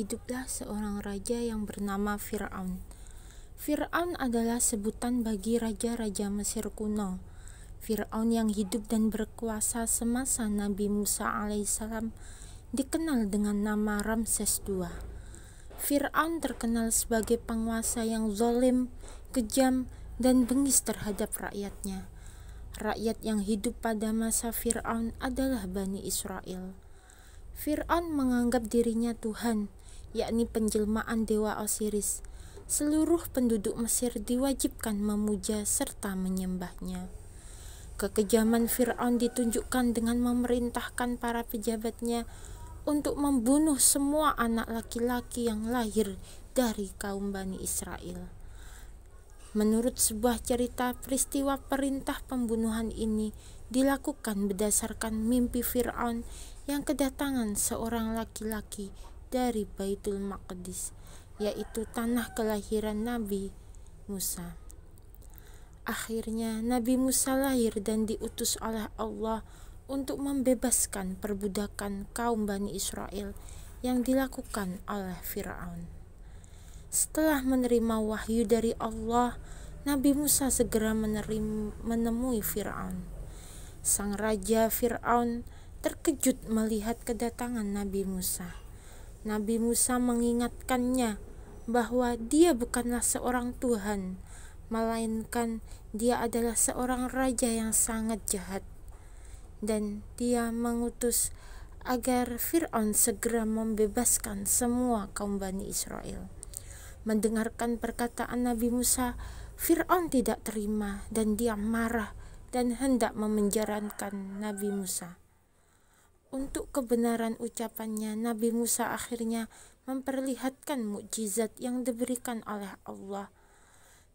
hiduplah seorang raja yang bernama Fir'aun. Fir'aun adalah sebutan bagi raja-raja Mesir kuno. Fir'aun yang hidup dan berkuasa semasa Nabi Musa alaihissalam dikenal dengan nama Ramses II. Fir'aun terkenal sebagai penguasa yang zolim, kejam, dan bengis terhadap rakyatnya. Rakyat yang hidup pada masa Fir'aun adalah Bani Israel. Fir'aun menganggap dirinya Tuhan, yakni penjelmaan Dewa Osiris. Seluruh penduduk Mesir diwajibkan memuja serta menyembahnya. Kekejaman Firaun ditunjukkan dengan memerintahkan para pejabatnya untuk membunuh semua anak laki-laki yang lahir dari kaum Bani Israel. Menurut sebuah cerita, peristiwa perintah pembunuhan ini dilakukan berdasarkan mimpi Firaun yang kedatangan seorang laki-laki dari Baitul Maqdis, yaitu tanah kelahiran Nabi Musa. Akhirnya Nabi Musa lahir dan diutus oleh Allah untuk membebaskan perbudakan kaum Bani Israel yang dilakukan oleh Firaun. Setelah menerima wahyu dari Allah, Nabi Musa segera menerim, menemui Firaun. Sang raja Firaun terkejut melihat kedatangan Nabi Musa. Nabi Musa mengingatkannya bahwa dia bukanlah seorang Tuhan, melainkan dia adalah seorang raja yang sangat jahat. Dan dia mengutus agar Fir'aun segera membebaskan semua kaum Bani Israel. Mendengarkan perkataan Nabi Musa, Fir'aun tidak terima dan dia marah dan hendak memenjarankan Nabi Musa. Untuk kebenaran ucapannya, Nabi Musa akhirnya memperlihatkan mukjizat yang diberikan oleh Allah.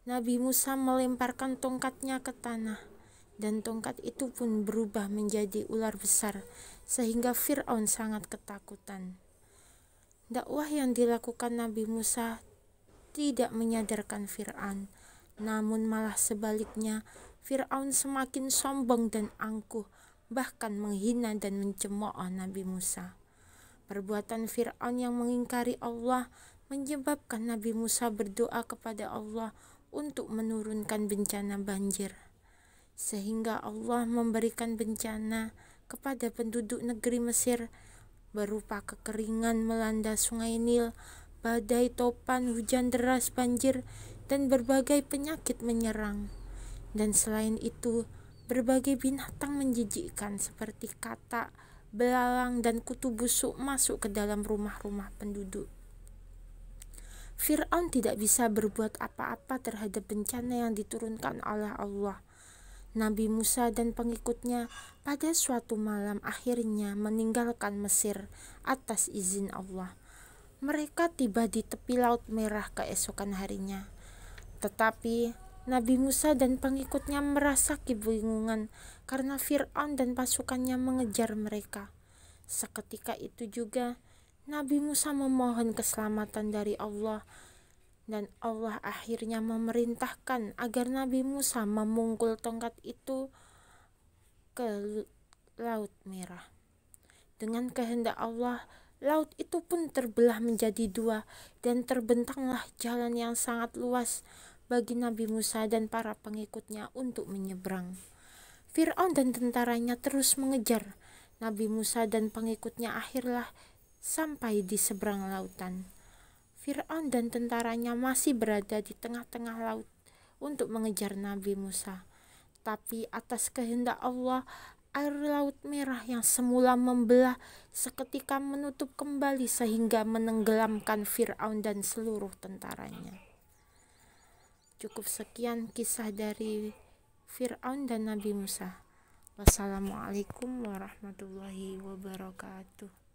Nabi Musa melemparkan tongkatnya ke tanah, dan tongkat itu pun berubah menjadi ular besar, sehingga Firaun sangat ketakutan. Dakwah yang dilakukan Nabi Musa tidak menyadarkan Firaun, namun malah sebaliknya, Firaun semakin sombong dan angkuh bahkan menghina dan mencemooh Nabi Musa. Perbuatan Fir'aun yang mengingkari Allah menyebabkan Nabi Musa berdoa kepada Allah untuk menurunkan bencana banjir. Sehingga Allah memberikan bencana kepada penduduk negeri Mesir berupa kekeringan melanda sungai Nil, badai topan, hujan deras, banjir, dan berbagai penyakit menyerang. Dan selain itu, Berbagai binatang menjijikkan seperti kata, belalang, dan kutu busuk masuk ke dalam rumah-rumah penduduk. Fir'aun tidak bisa berbuat apa-apa terhadap bencana yang diturunkan oleh Allah. Nabi Musa dan pengikutnya pada suatu malam akhirnya meninggalkan Mesir atas izin Allah. Mereka tiba di tepi Laut Merah keesokan harinya. Tetapi Nabi Musa dan pengikutnya merasa kebingungan karena Fir'aun dan pasukannya mengejar mereka. Seketika itu juga, Nabi Musa memohon keselamatan dari Allah, dan Allah akhirnya memerintahkan agar Nabi Musa memungkul tongkat itu ke Laut Merah. Dengan kehendak Allah, laut itu pun terbelah menjadi dua, dan terbentanglah jalan yang sangat luas bagi Nabi Musa dan para pengikutnya untuk menyeberang. Fir'aun dan tentaranya terus mengejar Nabi Musa dan pengikutnya akhirlah sampai di seberang lautan. Fir'aun dan tentaranya masih berada di tengah-tengah laut untuk mengejar Nabi Musa. Tapi atas kehendak Allah, air laut merah yang semula membelah seketika menutup kembali sehingga menenggelamkan Fir'aun dan seluruh tentaranya. Cukup sekian kisah dari Fir'aun dan Nabi Musa. Wassalamualaikum warahmatullahi wabarakatuh.